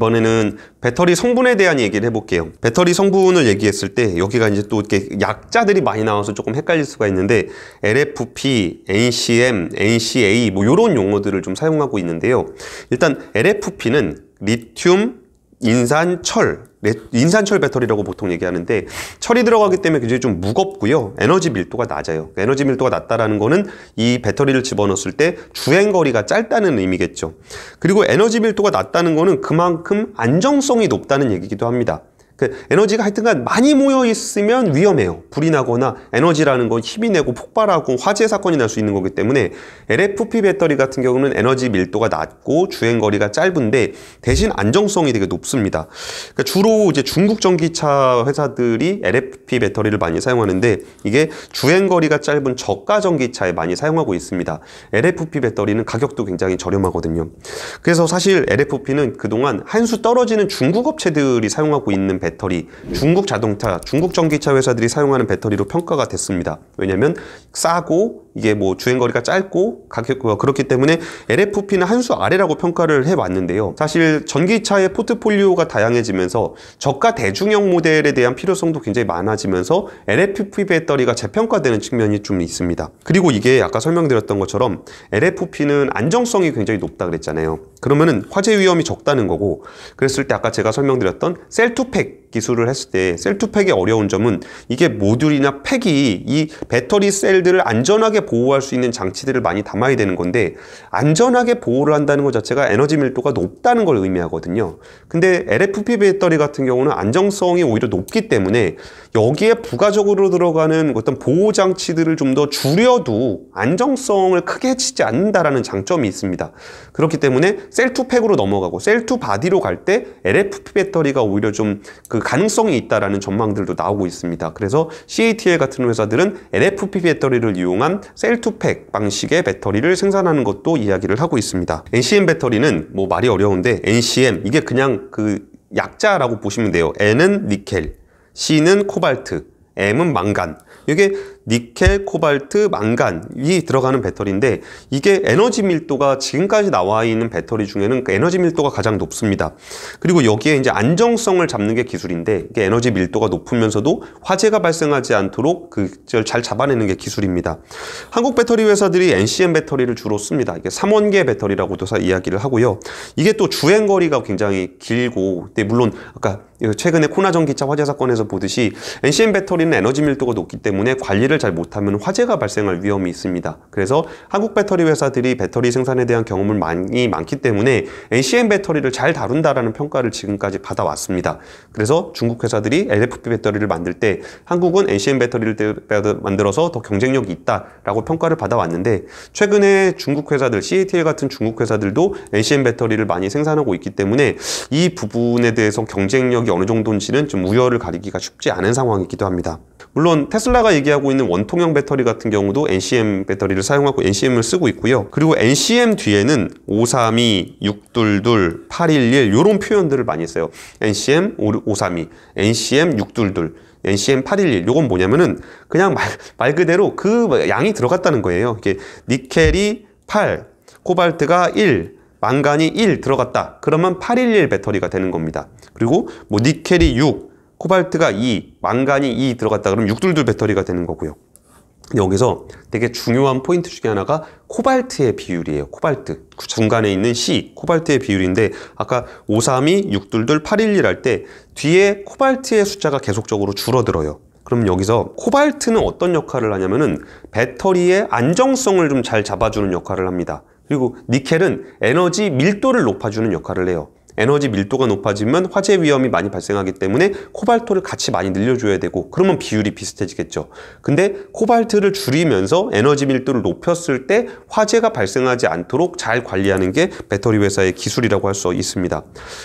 이번에는 배터리 성분에 대한 얘기를 해볼게요. 배터리 성분을 얘기했을 때 여기가 이제 또 이렇게 약자들이 많이 나와서 조금 헷갈릴 수가 있는데 LFP, NCM, NCA 뭐 이런 용어들을 좀 사용하고 있는데요. 일단 LFP는 리튬, 인산, 철 인산철 배터리라고 보통 얘기하는데 철이 들어가기 때문에 굉장히 좀 무겁고요. 에너지 밀도가 낮아요. 그러니까 에너지 밀도가 낮다라는 거는 이 배터리를 집어넣었을 때 주행 거리가 짧다는 의미겠죠. 그리고 에너지 밀도가 낮다는 거는 그만큼 안정성이 높다는 얘기기도 합니다. 그 에너지가 하여튼간 많이 모여 있으면 위험해요. 불이 나거나 에너지라는 건 힘이 내고 폭발하고 화재 사건이 날 수 있는 거기 때문에 LFP 배터리 같은 경우는 에너지 밀도가 낮고 주행 거리가 짧은데 대신 안정성이 되게 높습니다. 그러니까 주로 이제 중국 전기차 회사들이 LFP 배터리를 많이 사용하는데 이게 주행 거리가 짧은 저가 전기차에 많이 사용하고 있습니다. LFP 배터리는 가격도 굉장히 저렴하거든요. 그래서 사실 LFP는 그동안 한 수 떨어지는 중국 업체들이 사용하고 있는 배터리 배터리 중국 자동차, 중국 전기차 회사들이 사용하는 배터리로 평가가 됐습니다. 왜냐하면 싸고 이게 뭐 주행거리가 짧고 가격고요 뭐 그렇기 때문에 LFP는 한 수 아래라고 평가를 해왔는데요. 사실 전기차의 포트폴리오가 다양해지면서 저가 대중형 모델에 대한 필요성도 굉장히 많아지면서 LFP 배터리가 재평가되는 측면이 좀 있습니다. 그리고 이게 아까 설명드렸던 것처럼 LFP는 안정성이 굉장히 높다 그랬잖아요. 그러면은 화재 위험이 적다는 거고 그랬을 때 아까 제가 설명드렸던 셀투팩 기술을 했을 때 셀투팩의 어려운 점은 이게 모듈이나 팩이 이 배터리 셀들을 안전하게 안전하게 보호할 수 있는 장치들을 많이 담아야 되는 건데 안전하게 보호를 한다는 것 자체가 에너지 밀도가 높다는 걸 의미하거든요. 근데 LFP 배터리 같은 경우는 안정성이 오히려 높기 때문에 여기에 부가적으로 들어가는 어떤 보호 장치들을 좀 더 줄여도 안정성을 크게 해치지 않는다라는 장점이 있습니다. 그렇기 때문에 셀투팩으로 넘어가고 셀투바디로 갈 때 LFP 배터리가 오히려 좀 그 가능성이 있다라는 전망들도 나오고 있습니다. 그래서 CATL 같은 회사들은 LFP 배터리를 이용한 셀투팩 방식의 배터리를 생산하는 것도 이야기를 하고 있습니다. NCM 배터리는 뭐 말이 어려운데 NCM 이게 그냥 그 약자라고 보시면 돼요. N은 니켈, C는 코발트, M은 망간. 이게 니켈, 코발트, 망간이 들어가는 배터리인데 이게 에너지 밀도가 지금까지 나와 있는 배터리 중에는 그 에너지 밀도가 가장 높습니다. 그리고 여기에 이제 안정성을 잡는 게 기술인데 이게 에너지 밀도가 높으면서도 화재가 발생하지 않도록 그걸 잘 잡아내는 게 기술입니다. 한국 배터리 회사들이 NCM 배터리를 주로 씁니다. 이게 3원계 배터리라고도 이야기를 하고요. 이게 또 주행 거리가 굉장히 길고 근 네, 물론 아까 최근에 코나 전기차 화재 사건에서 보듯이 NCM 배터리는 에너지 밀도가 높기 때문에 관리를 잘 못하면 화재가 발생할 위험이 있습니다. 그래서 한국 배터리 회사들이 배터리 생산에 대한 경험을 많이 많기 때문에 NCM 배터리를 잘 다룬다라는 평가를 지금까지 받아왔습니다. 그래서 중국 회사들이 LFP 배터리를 만들 때 한국은 NCM 배터리를 만들어서 더 경쟁력이 있다라고 평가를 받아왔는데 최근에 중국 회사들, CATL 같은 중국 회사들도 NCM 배터리를 많이 생산하고 있기 때문에 이 부분에 대해서 경쟁력이 어느 정도인지는 좀 우열을 가리기가 쉽지 않은 상황이기도 합니다. 물론 테슬라가 얘기하고 있는 있는 원통형 배터리 같은 경우도 NCM 배터리를 사용하고 NCM을 쓰고 있고요. 그리고 NCM 뒤에는 532, 622, 811 이런 표현들을 많이 써요. NCM 532, NCM 622, NCM 811 이건 뭐냐면은 그냥 말, 말 그대로 그 양이 들어갔다는 거예요. 이게 니켈이 8, 코발트가 1, 망간이 1 들어갔다. 그러면 811 배터리가 되는 겁니다. 그리고 뭐 니켈이 6, 코발트가 2, 망간이 2 들어갔다 그러면 622 배터리가 되는 거고요. 여기서 되게 중요한 포인트 중에 하나가 코발트의 비율이에요. 코발트. 그 중간에 있는 C, 코발트의 비율인데 아까 532, 622, 811 할 때 뒤에 코발트의 숫자가 계속적으로 줄어들어요. 그럼 여기서 코발트는 어떤 역할을 하냐면은 배터리의 안정성을 좀 잘 잡아주는 역할을 합니다. 그리고 니켈은 에너지 밀도를 높아주는 역할을 해요. 에너지 밀도가 높아지면 화재 위험이 많이 발생하기 때문에 코발트를 같이 많이 늘려줘야 되고 그러면 비율이 비슷해지겠죠. 근데 코발트를 줄이면서 에너지 밀도를 높였을 때 화재가 발생하지 않도록 잘 관리하는 게 배터리 회사의 기술이라고 할 수 있습니다.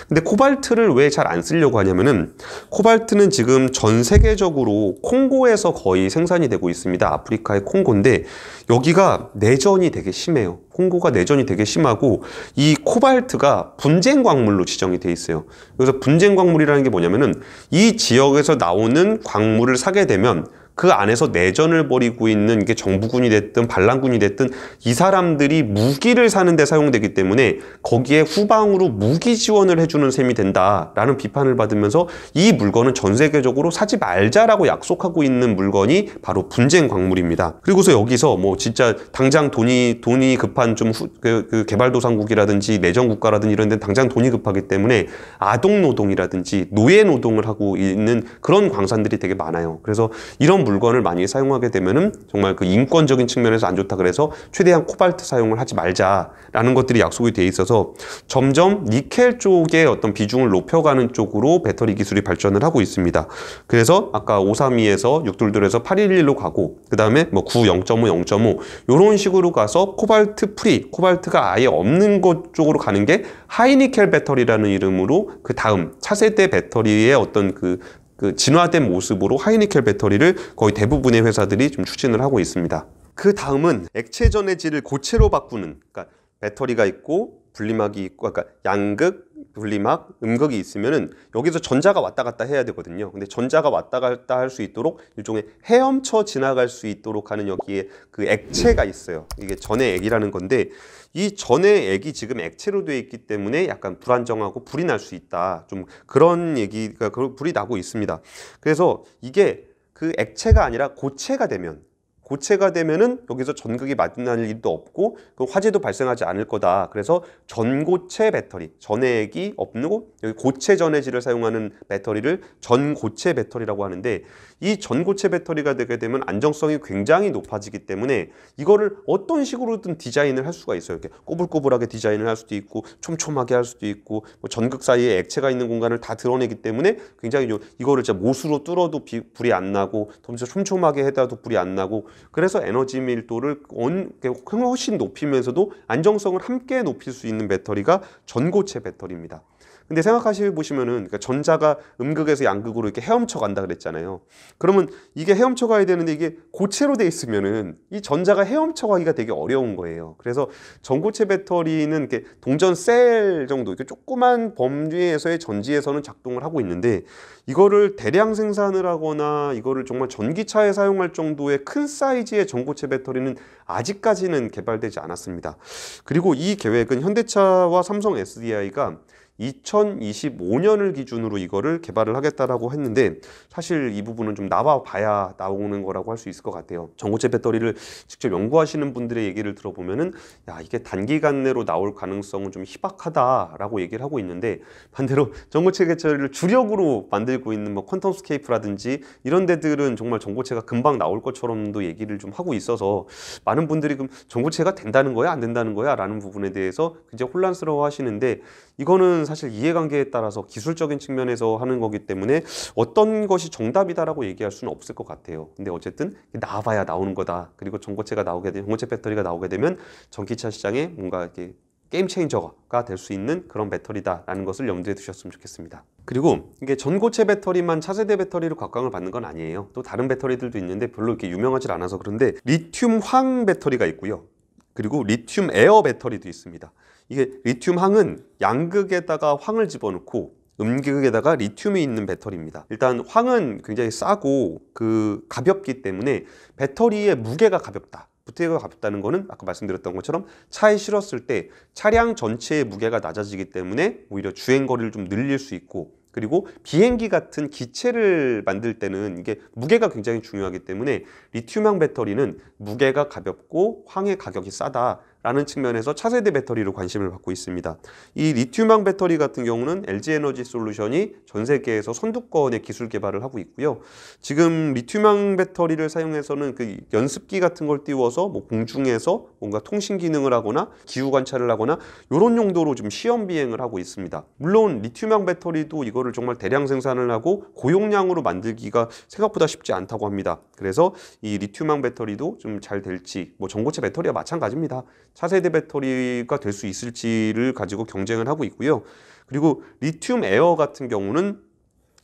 근데 코발트를 왜 잘 안 쓰려고 하냐면은 코발트는 지금 전 세계적으로 콩고에서 거의 생산이 되고 있습니다. 아프리카의 콩고인데 여기가 내전이 되게 심해요. 콩고가 내전이 되게 심하고 이 코발트가 분쟁 광물로 지정이 돼 있어요. 그래서 분쟁 광물이라는 게 뭐냐면은 이 지역에서 나오는 광물을 사게 되면 그 안에서 내전을 벌이고 있는 이게 정부군이 됐든 반란군이 됐든 이 사람들이 무기를 사는 데 사용되기 때문에 거기에 후방으로 무기 지원을 해주는 셈이 된다라는 비판을 받으면서 이 물건은 전 세계적으로 사지 말자라고 약속하고 있는 물건이 바로 분쟁 광물입니다. 그리고서 여기서 뭐 진짜 당장 돈이 돈이 급한 좀 그, 그 개발도상국이라든지 내전 국가라든지 이런 데 당장 돈이 급하기 때문에 아동 노동이라든지 노예 노동을 하고 있는 그런 광산들이 되게 많아요. 그래서 이런 물건을 많이 사용하게 되면은 정말 그 인권적인 측면에서 안 좋다 그래서 최대한 코발트 사용을 하지 말자라는 것들이 약속이 돼 있어서 점점 니켈 쪽의 어떤 비중을 높여가는 쪽으로 배터리 기술이 발전을 하고 있습니다. 그래서 아까 532에서 622에서 811로 가고 그 다음에 뭐 9, 0.5, 0.5 이런 식으로 가서 코발트 프리, 코발트가 아예 없는 것 쪽으로 가는 게 하이니켈 배터리라는 이름으로 그 다음 차세대 배터리의 어떤 그그 진화된 모습으로 하이니켈 배터리를 거의 대부분의 회사들이 좀 추진을 하고 있습니다. 그 다음은 액체 전해질을 고체로 바꾸는 그러니까 배터리가 있고 분리막이 그러니까 양극, 분리막, 음극이 있으면은 여기서 전자가 왔다 갔다 해야 되거든요. 근데 전자가 왔다 갔다 할 수 있도록 일종의 헤엄쳐 지나갈 수 있도록 하는 여기에 그 액체가 있어요. 이게 전의액이라는 건데 이전의액이 지금 액체로 되어 있기 때문에 약간 불안정하고 불이 날 수 있다. 좀 그런 얘기가 불이 나고 있습니다. 그래서 이게 그 액체가 아니라 고체가 되면 고체가 되면은 여기서 전극이 만날 일도 없고 그 화재도 발생하지 않을 거다. 그래서 전고체 배터리, 전해액이 없고 여기 고체 전해질을 사용하는 배터리를 전고체 배터리라고 하는데 이 전고체 배터리가 되게 되면 안정성이 굉장히 높아지기 때문에 이거를 어떤 식으로든 디자인을 할 수가 있어요. 이렇게 꼬불꼬불하게 디자인을 할 수도 있고 촘촘하게 할 수도 있고 뭐 전극 사이에 액체가 있는 공간을 다 드러내기 때문에 굉장히 이거를 진짜 못으로 뚫어도 불이 안 나고 좀 촘촘하게 해다도 불이 안 나고 그래서 에너지 밀도를 온, 그 훨씬 높이면서도 안정성을 함께 높일 수 있는 배터리가 전고체 배터리입니다. 근데 생각하시면 보시면은 그러니까 전자가 음극에서 양극으로 이렇게 헤엄쳐 간다 그랬잖아요. 그러면 이게 헤엄쳐 가야 되는데 이게 고체로 돼 있으면은 이 전자가 헤엄쳐 가기가 되게 어려운 거예요. 그래서 전고체 배터리는 이렇게 동전 셀 정도 이렇게 조그만 범위에서의 전지에서는 작동을 하고 있는데 이거를 대량 생산을 하거나 이거를 정말 전기차에 사용할 정도의 큰 사이즈의 전고체 배터리는 아직까지는 개발되지 않았습니다. 그리고 이 계획은 현대차와 삼성 SDI가 2025년을 기준으로 이거를 개발을 하겠다라고 했는데 사실 이 부분은 좀 나와봐야 나오는 거라고 할 수 있을 것 같아요. 전고체 배터리를 직접 연구하시는 분들의 얘기를 들어보면은 야 이게 단기간 내로 나올 가능성은 좀 희박하다라고 얘기를 하고 있는데 반대로 전고체 배터리를 주력으로 만들고 있는 뭐 퀀텀스케이프라든지 이런 데들은 정말 전고체가 금방 나올 것처럼도 얘기를 좀 하고 있어서 많은 분들이 그럼 전고체가 된다는 거야 안 된다는 거야 라는 부분에 대해서 굉장히 혼란스러워 하시는데 이거는 사실 이해관계에 따라서 기술적인 측면에서 하는 거기 때문에 어떤 것이 정답이다라고 얘기할 수는 없을 것 같아요. 근데 어쨌든 나와봐야 나오는 거다. 그리고 전고체가 나오게 되면 전고체 배터리가 나오게 되면 전기차 시장에 뭔가 이렇게 게임 체인저가 될 수 있는 그런 배터리다라는 것을 염두에 두셨으면 좋겠습니다. 그리고 이게 전고체 배터리만 차세대 배터리로 각광을 받는 건 아니에요. 또 다른 배터리들도 있는데 별로 이렇게 유명하지 않아서 그런데 리튬 황 배터리가 있고요. 그리고 리튬 에어 배터리도 있습니다. 이게 리튬 항은 양극에다가 황을 집어넣고 음극에다가 리튬이 있는 배터리입니다 일단 황은 굉장히 싸고 그 가볍기 때문에 배터리의 무게가 가볍다 부태가 가볍다는 거는 아까 말씀드렸던 것처럼 차에 실었을 때 차량 전체의 무게가 낮아지기 때문에 오히려 주행 거리를 좀 늘릴 수 있고 그리고 비행기 같은 기체를 만들 때는 이게 무게가 굉장히 중요하기 때문에 리튬형 배터리는 무게가 가볍고 황의 가격이 싸다 라는 측면에서 차세대 배터리로 관심을 받고 있습니다. 이 리튬왕 배터리 같은 경우는 LG에너지 솔루션이 전 세계에서 선두권의 기술 개발을 하고 있고요. 지금 리튬왕 배터리를 사용해서는 그 연습기 같은 걸 띄워서 뭐 공중에서 뭔가 통신 기능을 하거나 기후 관찰을 하거나 이런 용도로 지금 시험 비행을 하고 있습니다. 물론 리튬왕 배터리도 이거를 정말 대량 생산을 하고 고용량으로 만들기가 생각보다 쉽지 않다고 합니다. 그래서 이 리튬왕 배터리도 좀 잘 될지 뭐 전고체 배터리와 마찬가지입니다. 차세대 배터리가 될 수 있을지를 가지고 경쟁을 하고 있고요. 그리고 리튬 에어 같은 경우는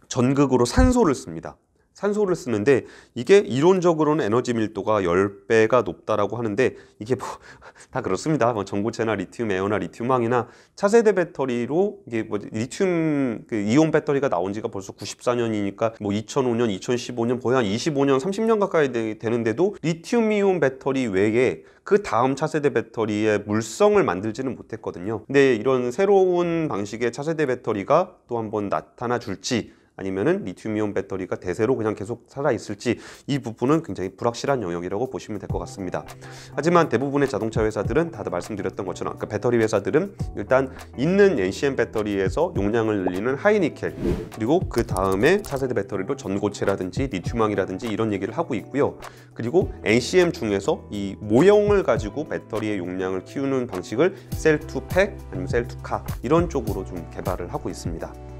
전극으로 산소를 씁니다. 산소를 쓰는데 이게 이론적으로는 에너지 밀도가 10배가 높다라고 하는데 이게 뭐다 그렇습니다. 뭐 전고체나 리튬 에어나 리튬망이나 차세대 배터리로 이게 뭐 리튬 그 이온 배터리가 나온 지가 벌써 94년이니까 뭐 2005년, 2015년 거의 한 25년, 30년 가까이 되, 되는데도 리튬 이온 배터리 외에 그 다음 차세대 배터리의 물성을 만들지는 못했거든요. 근데 이런 새로운 방식의 차세대 배터리가 또 한번 나타나 줄지 아니면은 리튬이온 배터리가 대세로 그냥 계속 살아있을지 이 부분은 굉장히 불확실한 영역이라고 보시면 될 것 같습니다. 하지만 대부분의 자동차 회사들은 다들 말씀드렸던 것처럼 그 배터리 회사들은 일단 있는 NCM 배터리에서 용량을 늘리는 하이니켈 그리고 그 다음에 차세대 배터리로 전고체라든지 리튬왕이라든지 이런 얘기를 하고 있고요. 그리고 NCM 중에서 이 모형을 가지고 배터리의 용량을 키우는 방식을 셀투팩 아니면 셀투카 이런 쪽으로 좀 개발을 하고 있습니다.